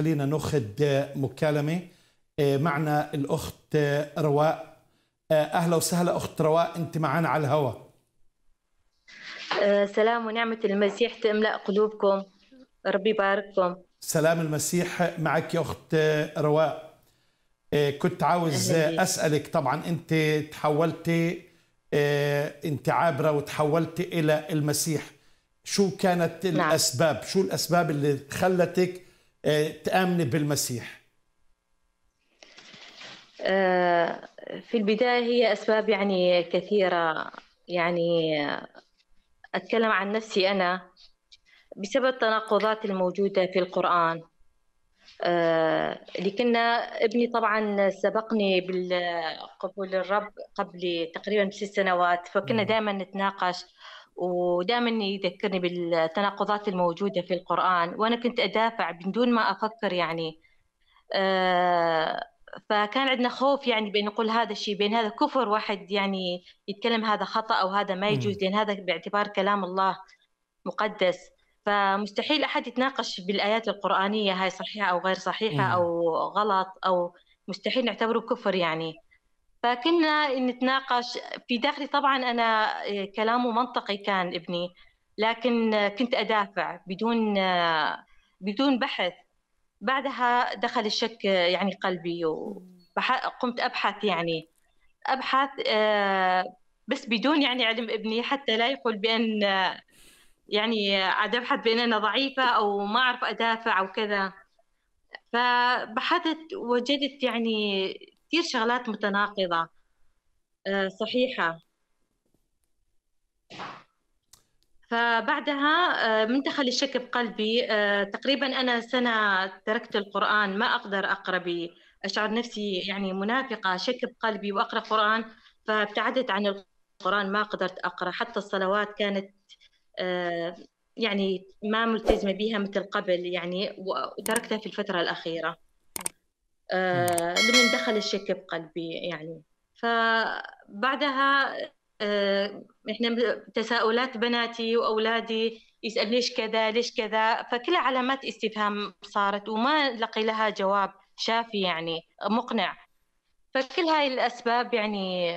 خلينا ناخذ مكالمه آه، معنا الاخت رواء آه، اهلا وسهلا اخت رواء انت معنا على الهواء آه، سلام ونعمه المسيح تملا قلوبكم ربي يبارككم سلام المسيح معك يا اخت رواء كنت عاوز اسالك طبعا انت تحولتي انت عابره وتحولتي الى المسيح شو كانت نعم. الاسباب شو الاسباب اللي خلتك آه، تآمني بالمسيح؟ آه، في البداية هي أسباب يعني كثيرة يعني أتكلم عن نفسي أنا بسبب التناقضات الموجودة في القرآن آه، لكن ابني طبعا سبقني بالقبول الرب قبل تقريبا ست سنوات فكنا دائما نتناقش ودائما يذكرني بالتناقضات الموجودة في القرآن وأنا كنت أدافع بدون ما أفكر يعني آه، فكان عندنا خوف يعني بأن نقول هذا الشيء بأن هذا كفر واحد يعني يتكلم هذا خطأ أو هذا ما يجوز لأن هذا باعتبار كلام الله مقدس فمستحيل أحد يتناقش بالآيات القرآنية هاي صحيحة أو غير صحيحة أو غلط أو مستحيل نعتبره كفر يعني فكنا نتناقش في داخلي طبعا أنا آه، كلامه منطقي كان ابني لكن آه، كنت أدافع بدون آه، بدون بحث بعدها دخل الشك يعني قلبي وقمت أبحث يعني أبحث بس بدون يعني علم ابني حتى لا يقول بأن يعني عاد أبحث بأن أنا ضعيفة أو ما أعرف أدافع أو كذا فبحثت وجدت يعني كثير شغلات متناقضه آه، صحيحه فبعدها آه، من دخل الشك بقلبي آه، تقريبا انا سنه تركت القران ما اقدر اقرا به اشعر نفسي يعني منافقه شك بقلبي واقرا قران فابتعدت عن القران ما قدرت اقرا حتى الصلوات كانت يعني ما ملتزمه بها مثل قبل يعني وتركتها في الفتره الاخيره آه، لمن دخل الشك بقلبي يعني فبعدها آه، احنا تساؤلات بناتي واولادي يسال ليش كذا ليش كذا فكلها علامات استفهام صارت وما لقي لها جواب شافي يعني مقنع فكل هاي الاسباب يعني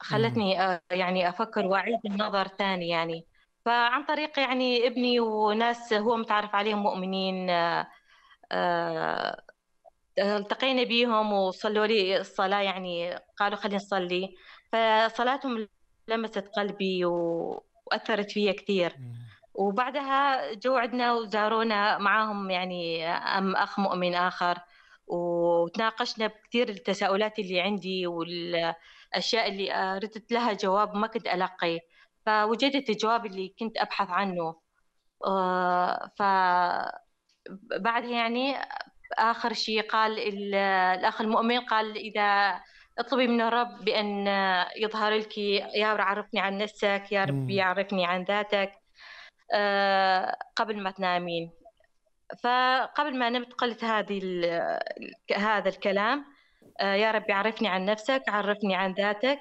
خلتني آه، يعني افكر واعيد النظر ثاني يعني فعن طريق يعني ابني وناس هو متعرف عليهم مؤمنين التقينا بيهم وصلوا لي الصلاة يعني قالوا خلينا نصلي فصلاتهم لمست قلبي وأثرت فيا كثير وبعدها جو عندنا وزارونا معاهم يعني أم أخ مؤمن آخر وتناقشنا بكثير التساؤلات اللي عندي والأشياء اللي أردت لها جواب ما كنت ألقي فوجدت الجواب اللي كنت أبحث عنه آه، فبعدها يعني آخر شيء قال الأخ المؤمن قال إذا اطلبي من الرب بأن يظهر لك يا رب عرفني عن نفسك يا رب يعرفني عن ذاتك آه، قبل ما تنامين فقبل ما نمت قلت هذه هذا الكلام آه، يا رب عرفني عن نفسك عرفني عن ذاتك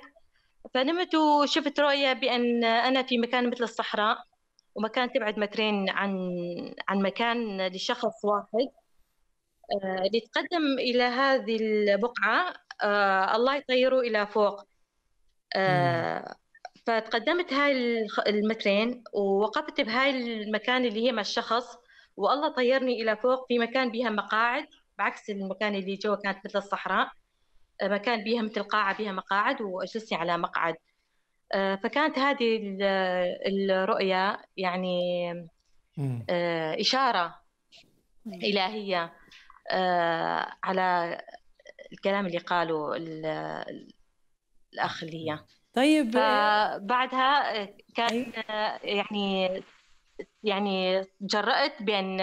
فنمت وشفت رؤية بأن أنا في مكان مثل الصحراء ومكان تبعد مترين عن عن مكان لشخص واحد اللي آه، تقدم إلى هذه البقعة آه، الله يطيره إلى فوق آه، فتقدمت هاي المترين ووقفت بهاي المكان اللي هي مع الشخص والله طيرني الى فوق في مكان بها مقاعد بعكس المكان اللي جوا كانت مثل الصحراء مكان بها مثل قاعه بها مقاعد واجلسني على مقعد فكانت هذه الرؤية يعني إشارة إلهية آه، على الكلام اللي قاله الاخ ليا طيب آه، بعدها آه، كان أيوة. يعني يعني جرأت بأن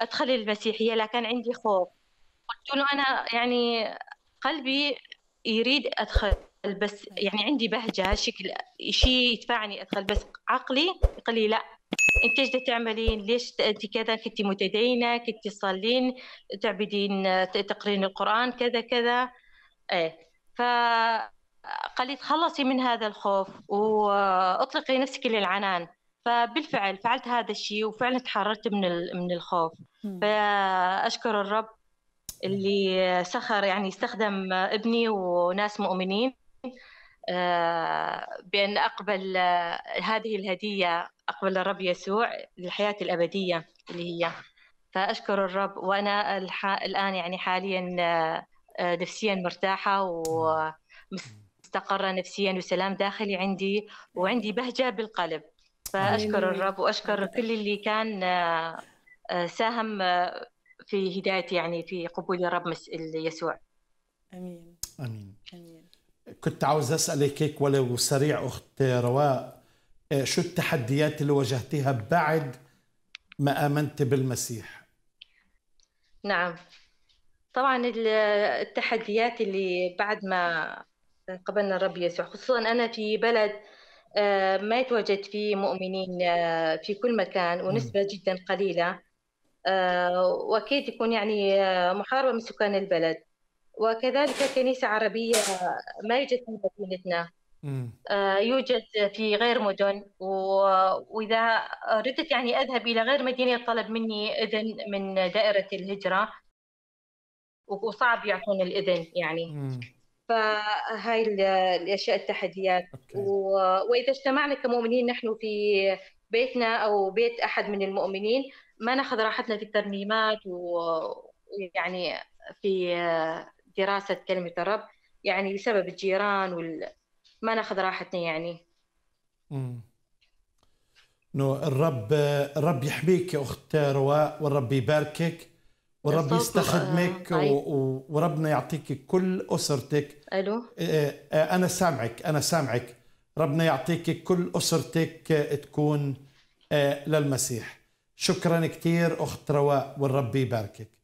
أدخل المسيحية لكن عندي خوف قلت له أنا يعني قلبي يريد أدخل بس يعني عندي بهجة شكل شيء يدفعني أدخل بس عقلي يقول لي لا انت ايش تعملين ليش انت كذا كنت متدينه كنت تصلين تعبدين تقرين القران كذا كذا ايه ف قال تخلصي من هذا الخوف واطلقي نفسك للعنان فبالفعل فعلت هذا الشيء وفعلا تحررت من من الخوف فاشكر الرب اللي سخر يعني استخدم ابني وناس مؤمنين آه، بأن أقبل آه، هذه الهدية أقبل الرب يسوع للحياة الأبدية اللي هي فأشكر الرب وأنا الح... الآن يعني حاليا آه، آه، نفسيا مرتاحة ومستقرة نفسيا وسلام داخلي عندي وعندي بهجة بالقلب فأشكر الرب وأشكر كل اللي كان آه، ساهم في هدايتي يعني في قبول الرب يسوع امين امين امين كنت عاوز اسالك هيك ولو سريع اخت رواء آه، شو التحديات اللي واجهتيها بعد ما آمنت بالمسيح نعم طبعا التحديات اللي بعد ما قبلنا الرب يسوع خصوصا أنا في بلد آه، ما يتواجد فيه مؤمنين آه، في كل مكان ونسبة جدا قليلة وأكيد يكون يعني محاربة من سكان البلد وكذلك كنيسة عربية ما يوجد في مدينتنا آه، يوجد في غير مدن وإذا ردت يعني أذهب إلى غير مدينة طلب مني إذن من دائرة الهجرة وصعب يعطون الإذن يعني فهاي الأشياء التحديات وإذا اجتمعنا كمؤمنين نحن في بيتنا أو بيت أحد من المؤمنين ما ناخذ راحتنا في الترنيمات ويعني في دراسة كلمة الرب يعني بسبب الجيران وال... ما ناخذ راحتنا يعني نو الرب الرب يحميك يا اخت رواء والرب يباركك والرب يستخدمك آه و... وربنا يعطيك كل اسرتك الو آه،, آه انا سامعك انا سامعك ربنا يعطيك كل اسرتك آه، تكون آه، للمسيح شكرا كثير اخت رواء والرب يباركك